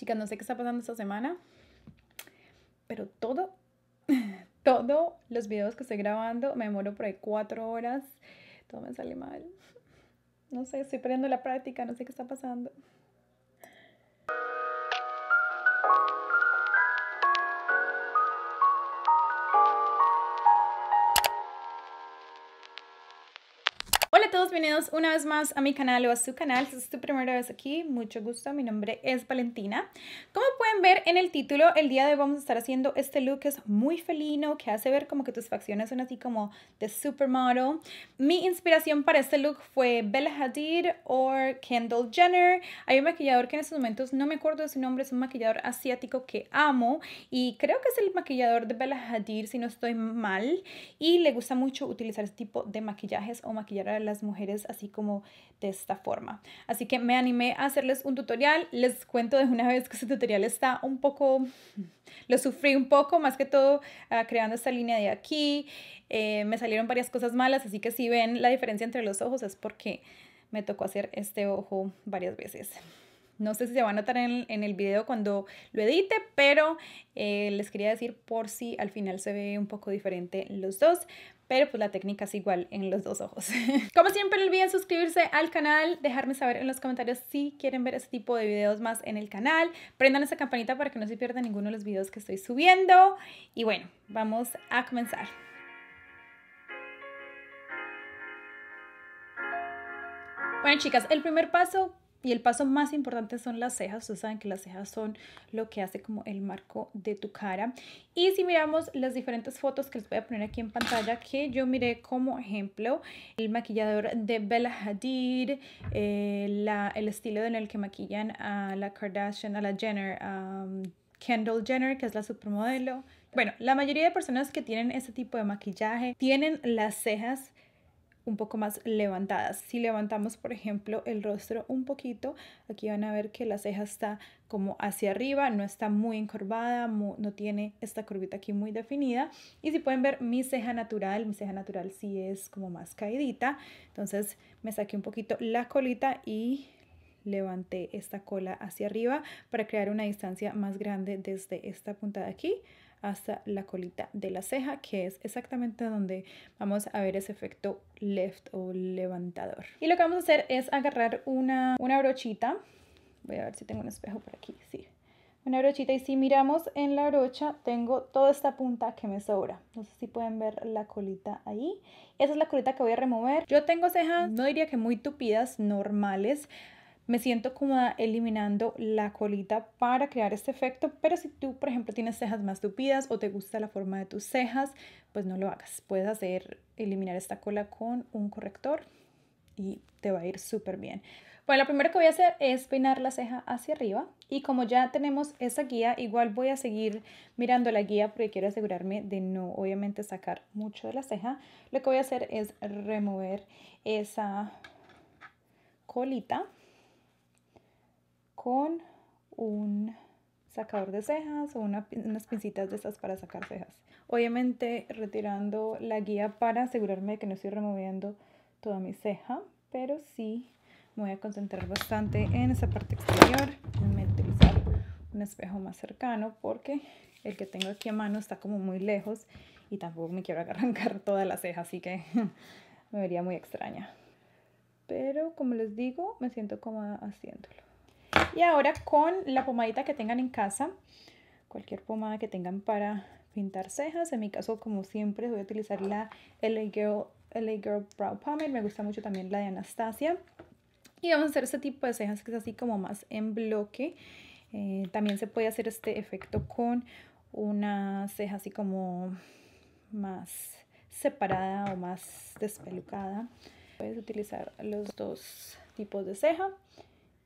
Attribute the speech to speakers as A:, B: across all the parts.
A: Chicas, no sé qué está pasando esta semana, pero todo, todos los videos que estoy grabando me demoro por ahí cuatro horas. Todo me sale mal. No sé, estoy perdiendo la práctica, no sé qué está pasando. bienvenidos una vez más a mi canal o a su canal. Si es tu primera vez aquí, mucho gusto. Mi nombre es Valentina. Como pueden ver en el título, el día de hoy vamos a estar haciendo este look que es muy felino, que hace ver como que tus facciones son así como de supermodel. Mi inspiración para este look fue Bella Hadid o Kendall Jenner. Hay un maquillador que en estos momentos no me acuerdo de su nombre, es un maquillador asiático que amo y creo que es el maquillador de Bella Hadid, si no estoy mal. Y le gusta mucho utilizar este tipo de maquillajes o maquillar a las mujeres así como de esta forma. Así que me animé a hacerles un tutorial. Les cuento de una vez que este tutorial está un poco, lo sufrí un poco, más que todo ah, creando esta línea de aquí. Eh, me salieron varias cosas malas, así que si ven la diferencia entre los ojos es porque me tocó hacer este ojo varias veces. No sé si se va a notar en, el video cuando lo edite, pero eh, les quería decir por si al final se ve un poco diferente los dos pero pues la técnica es igual en los dos ojos. Como siempre, no olviden suscribirse al canal, dejarme saber en los comentarios si quieren ver este tipo de videos más en el canal. Prendan esa campanita para que no se pierdan ninguno de los videos que estoy subiendo. Y bueno, vamos a comenzar. Bueno chicas, el primer paso y el paso más importante son las cejas. Ustedes saben que las cejas son lo que hace como el marco de tu cara. Y si miramos las diferentes fotos que les voy a poner aquí en pantalla, que yo miré como ejemplo el maquillador de Bella Hadid, eh, el estilo en el que maquillan a la Kardashian, a la Jenner, um, Kendall Jenner, que es la supermodelo. Bueno, la mayoría de personas que tienen ese tipo de maquillaje tienen las cejas un poco más levantadas. Si levantamos, por ejemplo, el rostro un poquito, aquí van a ver que la ceja está como hacia arriba, no está muy encorvada, no tiene esta curvita aquí muy definida. Y si pueden ver mi ceja natural, mi ceja natural sí es como más caídita. Entonces me saqué un poquito la colita y levanté esta cola hacia arriba para crear una distancia más grande desde esta punta de aquí hasta la colita de la ceja, que es exactamente donde vamos a ver ese efecto left o levantador. Y lo que vamos a hacer es agarrar una, una brochita. Voy a ver si tengo un espejo por aquí. Sí, una brochita. Y si miramos en la brocha, tengo toda esta punta que me sobra. No sé si pueden ver la colita ahí. Esa es la colita que voy a remover. Yo tengo cejas, no diría que muy tupidas, normales me siento cómoda eliminando la colita para crear este efecto, pero si tú, por ejemplo, tienes cejas más tupidas o te gusta la forma de tus cejas, pues no lo hagas. Puedes hacer eliminar esta cola con un corrector y te va a ir súper bien. Bueno, lo primero que voy a hacer es peinar la ceja hacia arriba y como ya tenemos esa guía, igual voy a seguir mirando la guía porque quiero asegurarme de no obviamente sacar mucho de la ceja. Lo que voy a hacer es remover esa colita con un sacador de cejas o unas pincitas de esas para sacar cejas. Obviamente retirando la guía para asegurarme de que no estoy removiendo toda mi ceja, pero sí me voy a concentrar bastante en esa parte exterior. Voy a utilizar un espejo más cercano porque el que tengo aquí a mano está como muy lejos y tampoco me quiero arrancar toda la ceja, así que me vería muy extraña. Pero como les digo, me siento cómoda haciéndolo. Y ahora con la pomadita que tengan en casa, cualquier pomada que tengan para pintar cejas, en mi caso como siempre voy a utilizar la LA Girl, Brow Pomade, me gusta mucho también la de Anastasia. Y vamos a hacer este tipo de cejas que es así como más en bloque. Eh, también se puede hacer este efecto con una ceja así como más separada o más despelucada. Puedes utilizar los dos tipos de ceja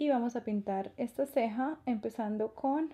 A: y vamos a pintar esta ceja empezando con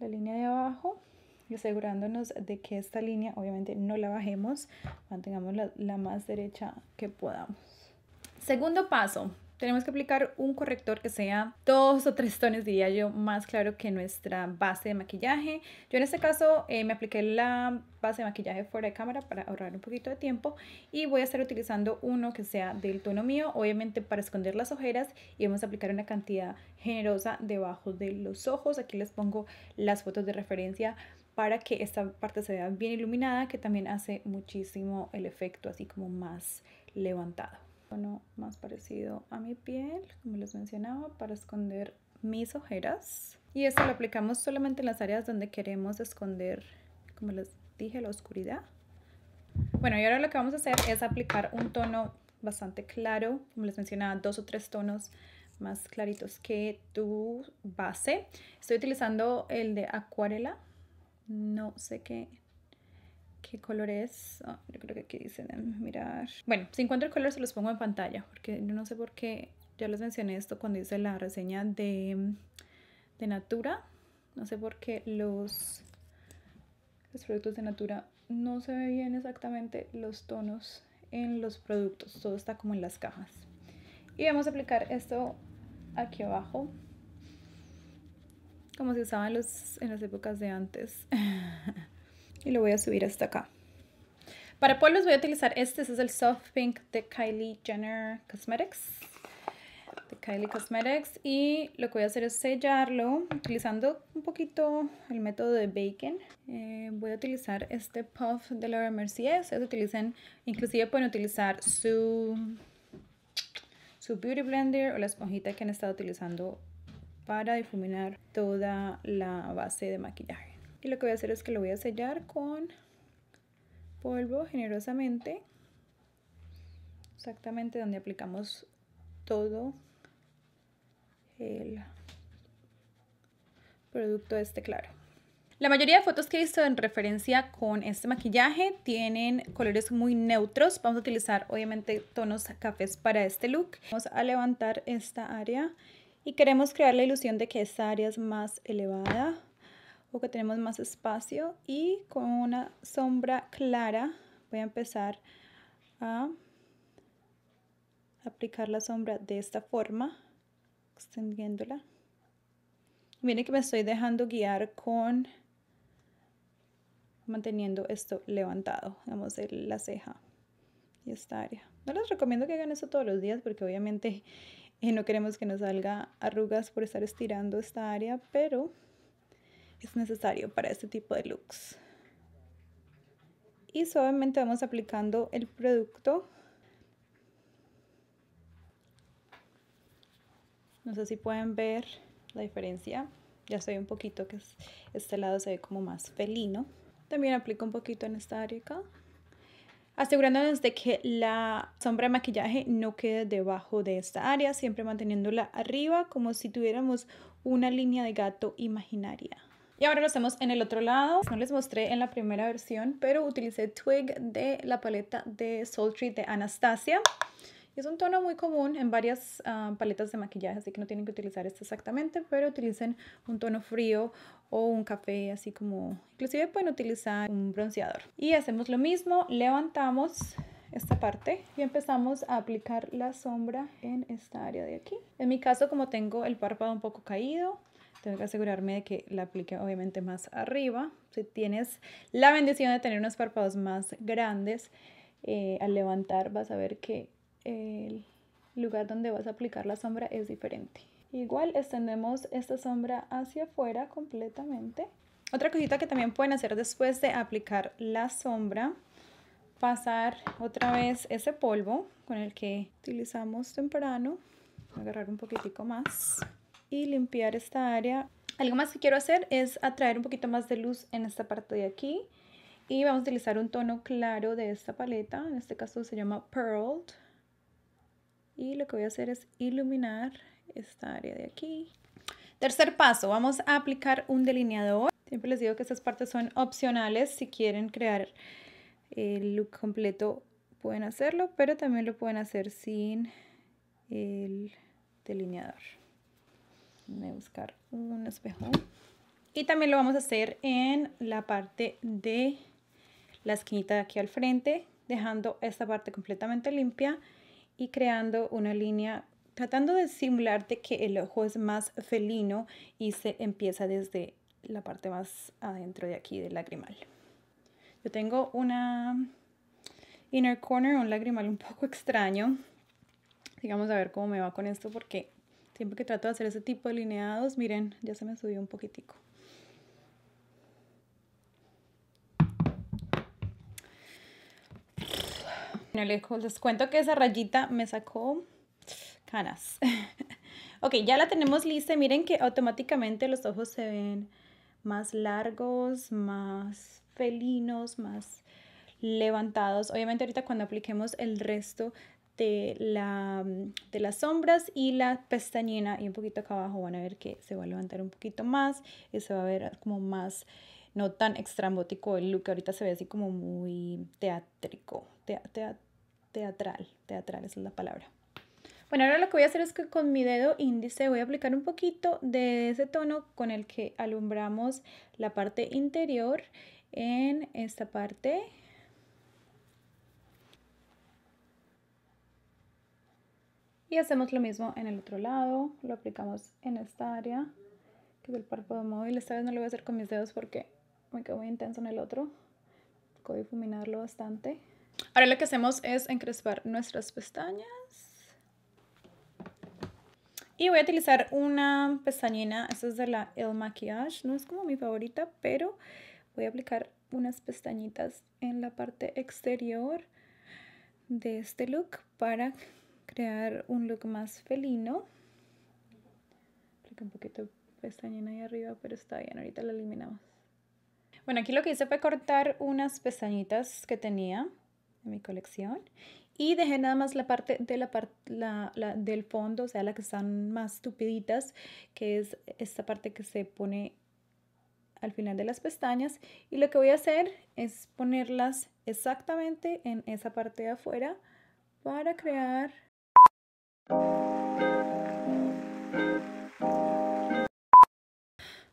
A: la línea de abajo y asegurándonos de que esta línea obviamente no la bajemos, mantengamos la, la más derecha que podamos. Segundo paso, tenemos que aplicar un corrector que sea dos o tres tonos, diría yo, más claro que nuestra base de maquillaje. Yo en este caso eh, me apliqué la base de maquillaje fuera de cámara para ahorrar un poquito de tiempo y voy a estar utilizando uno que sea del tono mío, obviamente para esconder las ojeras y vamos a aplicar una cantidad generosa debajo de los ojos. Aquí les pongo las fotos de referencia para que esta parte se vea bien iluminada, que también hace muchísimo el efecto así como más levantado tono más parecido a mi piel, como les mencionaba, para esconder mis ojeras. Y esto lo aplicamos solamente en las áreas donde queremos esconder, como les dije, la oscuridad. Bueno, y ahora lo que vamos a hacer es aplicar un tono bastante claro, como les mencionaba, dos o tres tonos más claritos que tu base. Estoy utilizando el de acuarela, no sé qué ¿Qué color es? Ah, yo creo que aquí dicen mirar. Bueno, si encuentro el color se los pongo en pantalla, porque yo no sé por qué ya les mencioné esto cuando hice la reseña de, de Natura. No sé por qué los, los productos de Natura no se ve bien exactamente los tonos en los productos. Todo está como en las cajas. Y vamos a aplicar esto aquí abajo. Como se usaba los, en las épocas de antes. y lo voy a subir hasta acá. Para polvos voy a utilizar este, este es el Soft Pink de Kylie Jenner Cosmetics. De Kylie Cosmetics. Y lo que voy a hacer es sellarlo utilizando un poquito el método de Bacon. Eh, voy a utilizar este puff de Laura Mercier. Ustedes utilizan. inclusive pueden utilizar su, su Beauty Blender o la esponjita que han estado utilizando para difuminar toda la base de maquillaje y lo que voy a hacer es que lo voy a sellar con polvo generosamente exactamente donde aplicamos todo el producto este claro la mayoría de fotos que he visto en referencia con este maquillaje tienen colores muy neutros. Vamos a utilizar obviamente tonos cafés para este look. Vamos a levantar esta área y queremos crear la ilusión de que esta área es más elevada o que tenemos más espacio y con una sombra clara voy a empezar a aplicar la sombra de esta forma extendiéndola miren que me estoy dejando guiar con manteniendo esto levantado vamos a la ceja y esta área no les recomiendo que hagan eso todos los días porque obviamente eh, no queremos que nos salga arrugas por estar estirando esta área pero es necesario para este tipo de looks. Y suavemente vamos aplicando el producto. No sé si pueden ver la diferencia. Ya se ve un poquito que este lado se ve como más felino. También aplico un poquito en esta área acá. Asegurándonos de que la sombra de maquillaje no quede debajo de esta área, siempre manteniéndola arriba como si tuviéramos una línea de gato imaginaria. Y ahora lo hacemos en el otro lado. No les mostré en la primera versión, pero utilicé Twig de la paleta de Sultry de Anastasia. Es un tono muy común en varias ah, paletas de maquillaje, así que no tienen que utilizar este exactamente, pero utilicen un tono frío o un café, así como... Inclusive pueden utilizar un bronceador. Y hacemos lo mismo, levantamos esta parte y empezamos a aplicar la sombra en esta área de aquí. En mi caso, como tengo el párpado un poco caído, tengo que asegurarme de que la aplique obviamente más arriba. Si tienes la bendición de tener unos párpados más grandes, eh, al levantar vas a ver que el lugar donde vas a aplicar la sombra es diferente. Igual extendemos esta sombra hacia afuera completamente. Otra cosita que también pueden hacer después de aplicar la sombra, pasar otra vez ese polvo con el que utilizamos temprano. Voy a agarrar un poquitico más y limpiar esta área. Algo más que quiero hacer es atraer un poquito más de luz en esta parte de aquí y vamos a utilizar un tono claro de esta paleta, en este caso se llama Pearl y lo que voy a hacer es iluminar esta área de aquí. Tercer paso, vamos a aplicar un delineador. Siempre les digo que estas partes son opcionales, si quieren crear el look completo pueden hacerlo, pero también lo pueden hacer sin el delineador a buscar un espejo Y también lo vamos a hacer en la parte de la esquinita de aquí al frente, dejando esta parte completamente limpia y creando una línea, tratando de simular de que el ojo es más felino y se empieza desde la parte más adentro de aquí del lagrimal. Yo tengo una inner corner, un lagrimal un poco extraño. Digamos a ver cómo me va con esto porque Siempre que trato de hacer ese tipo de lineados, miren, ya se me subió un poquitico. Les cuento que esa rayita me sacó canas. ok, ya la tenemos lista. Miren que automáticamente los ojos se ven más largos, más felinos, más levantados. Obviamente ahorita cuando apliquemos el resto de, la, mm, de las sombras y la pestañina y un poquito acá abajo van a ver que se va a levantar un poquito más y se va a ver como más, no tan extrambótico el look, ahorita se ve así como muy teatrico, teatral, teatral es la palabra. Bueno, ahora lo que voy a hacer es que con mi dedo índice voy a aplicar un poquito de ese tono con el que alumbramos la parte interior en esta parte Y hacemos lo mismo en el otro lado, lo aplicamos en esta área, que es el párpado móvil. Esta vez no lo voy a hacer con mis dedos porque me quedo muy intenso en el otro. que difuminarlo bastante. Ahora lo que hacemos es encrespar nuestras pestañas. Y voy a utilizar una pestañina, esta es de la El Maquillage, no es como mi favorita, pero voy a aplicar unas pestañitas en la parte exterior de este look para crear un look más felino. Aplica un poquito de pestañina ahí arriba, pero está bien, ahorita la eliminamos. Bueno, aquí lo que hice fue cortar unas pestañitas que tenía en mi colección y dejé nada más la parte de la, parte la, la, del fondo, o sea, la que están más tupiditas, que es esta parte que se pone al final de las pestañas y lo que voy a hacer es ponerlas exactamente en esa parte de afuera para crear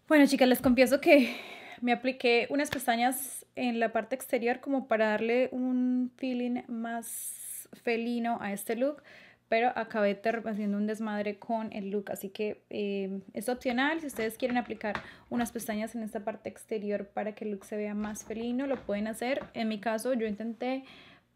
A: bueno, chicas, les confieso que me apliqué unas pestañas en la parte exterior como para darle un feeling más felino a este look, pero acabé haciendo un desmadre con el look, así que em, es opcional. Si ustedes quieren aplicar unas pestañas en esta parte exterior para que el look se vea más felino, lo pueden hacer. En mi caso, yo intenté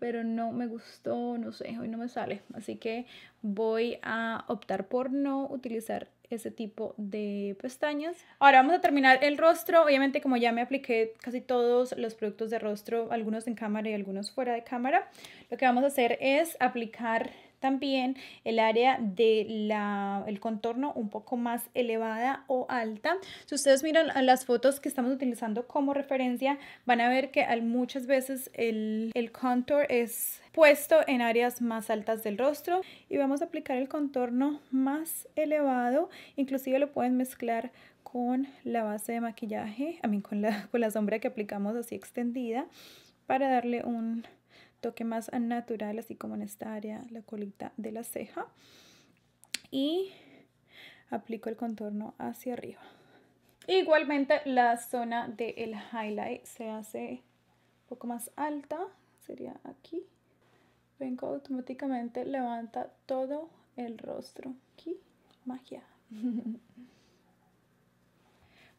A: pero no me gustó, no sé, hoy no me sale. Así que voy a optar por no utilizar ese tipo de pestañas. Ahora vamos a terminar el rostro. Obviamente como ya me apliqué casi todos los productos de rostro, algunos en cámara y algunos fuera de cámara, lo que vamos a hacer es aplicar también el área del el contorno un poco más elevada o alta. Si ustedes miran las fotos que estamos utilizando como referencia, van a ver que muchas veces el, el contour es puesto en áreas más altas del rostro y vamos a aplicar el contorno más elevado. Inclusive lo pueden mezclar con la base de maquillaje, a con la, con la sombra que aplicamos así extendida para darle un toque más natural, así como en esta área, la colita de la ceja. Y aplico el contorno hacia arriba. Igualmente la zona del highlight se hace un poco más alta, sería aquí. Vengo automáticamente, levanta todo el rostro. Aquí, magia.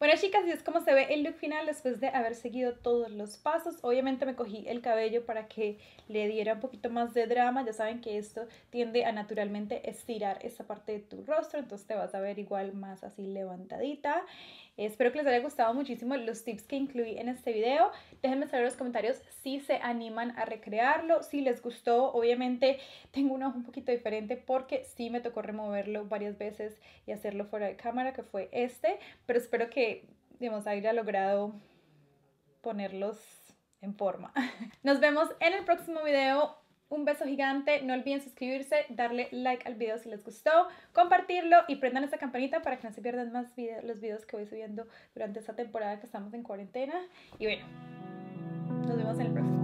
A: Bueno chicas, así es como se ve el look final después de haber seguido todos los pasos. Obviamente me cogí el cabello para que le diera un poquito más de drama. Ya saben que esto tiende a naturalmente estirar esa parte de tu rostro, entonces te vas a ver igual más así levantadita. Espero que les haya gustado muchísimo los tips que incluí en este video. Déjenme saber en los comentarios si se animan a recrearlo, si les gustó. Obviamente tengo un ojo un poquito diferente porque sí me tocó removerlo varias veces y hacerlo fuera de cámara, que fue este. Pero espero que, digamos, haya logrado ponerlos en forma. Nos vemos en el próximo video. Un beso gigante. No olviden suscribirse, darle like al video si les gustó, compartirlo y prendan esa campanita para que no se pierdan más los videos que voy subiendo durante esta temporada que estamos en cuarentena. Y bueno, nos vemos en el próximo.